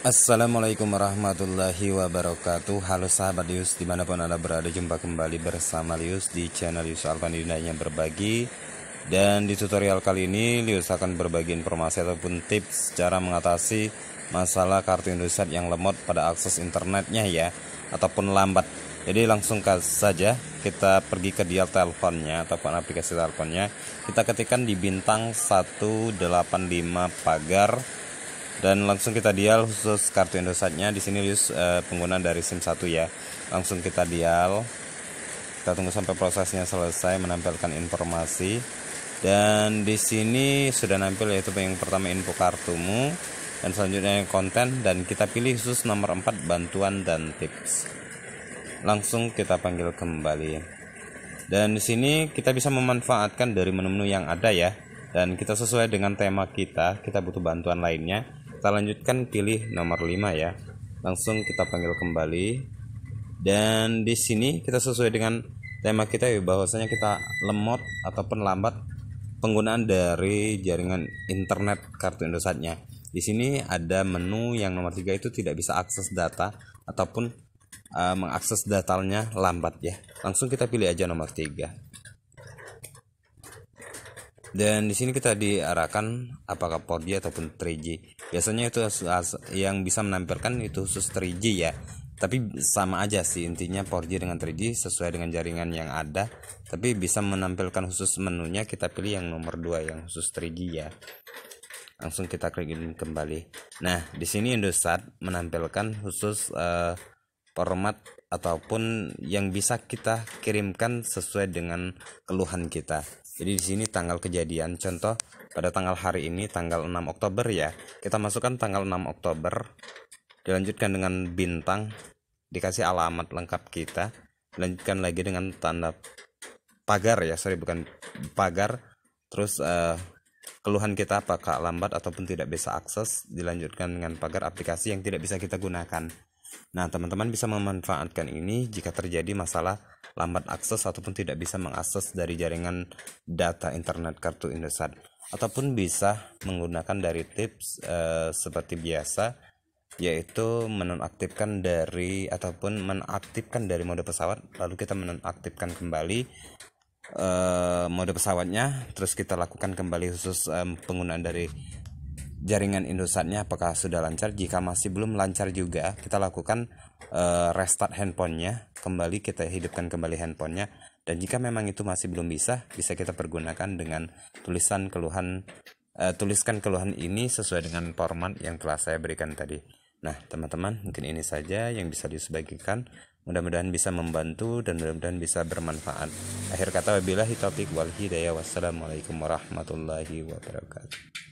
Assalamualaikum warahmatullahi wabarakatuh Halo sahabat Lius dimanapun anda berada jumpa kembali bersama Lius di channel Lius Alvan Indahnya Berbagi Dan di tutorial kali ini Lius akan berbagi informasi ataupun tips cara mengatasi masalah kartu Indosat yang lemot pada akses internetnya ya Ataupun lambat jadi langsung saja kita pergi ke dial teleponnya ataupun aplikasi teleponnya Kita ketikkan di bintang 185 pagar dan langsung kita dial khusus kartu Indosatnya di sini uh, eh, pengguna dari SIM 1 ya langsung kita dial kita tunggu sampai prosesnya selesai menampilkan informasi dan di sini sudah nampil yaitu yang pertama info kartumu dan selanjutnya konten dan kita pilih khusus nomor 4 bantuan dan tips langsung kita panggil kembali dan di sini kita bisa memanfaatkan dari menu-menu yang ada ya dan kita sesuai dengan tema kita kita butuh bantuan lainnya kita lanjutkan pilih nomor 5 ya. Langsung kita panggil kembali. Dan di sini kita sesuai dengan tema kita ya bahwasanya kita lemot ataupun lambat penggunaan dari jaringan internet kartu Indosatnya. Di sini ada menu yang nomor 3 itu tidak bisa akses data ataupun uh, mengakses datanya lambat ya. Langsung kita pilih aja nomor 3. Dan di sini kita diarahkan apakah 4G ataupun 3G biasanya itu yang bisa menampilkan itu khusus 3G ya tapi sama aja sih intinya 4G dengan 3G sesuai dengan jaringan yang ada tapi bisa menampilkan khusus menunya kita pilih yang nomor 2 yang khusus 3G ya langsung kita klik ini kembali nah di sini Indosat menampilkan khusus uh, format ataupun yang bisa kita kirimkan sesuai dengan keluhan kita. Jadi di sini tanggal kejadian contoh pada tanggal hari ini tanggal 6 Oktober ya. Kita masukkan tanggal 6 Oktober dilanjutkan dengan bintang dikasih alamat lengkap kita lanjutkan lagi dengan tanda pagar ya sorry bukan pagar terus uh, keluhan kita apakah lambat ataupun tidak bisa akses dilanjutkan dengan pagar aplikasi yang tidak bisa kita gunakan Nah, teman-teman bisa memanfaatkan ini jika terjadi masalah lambat akses ataupun tidak bisa mengakses dari jaringan data internet kartu Indosat ataupun bisa menggunakan dari tips uh, seperti biasa yaitu menonaktifkan dari ataupun menaktifkan dari mode pesawat lalu kita menonaktifkan kembali uh, mode pesawatnya terus kita lakukan kembali khusus um, penggunaan dari jaringan Indosatnya apakah sudah lancar jika masih belum lancar juga kita lakukan uh, restart handphonenya kembali kita hidupkan kembali handphonenya dan jika memang itu masih belum bisa bisa kita pergunakan dengan tulisan keluhan uh, tuliskan keluhan ini sesuai dengan format yang telah saya berikan tadi nah teman-teman mungkin ini saja yang bisa disebagikan mudah-mudahan bisa membantu dan mudah-mudahan bisa bermanfaat akhir kata wabillahi taufiq wal hidayah wassalamualaikum warahmatullahi wabarakatuh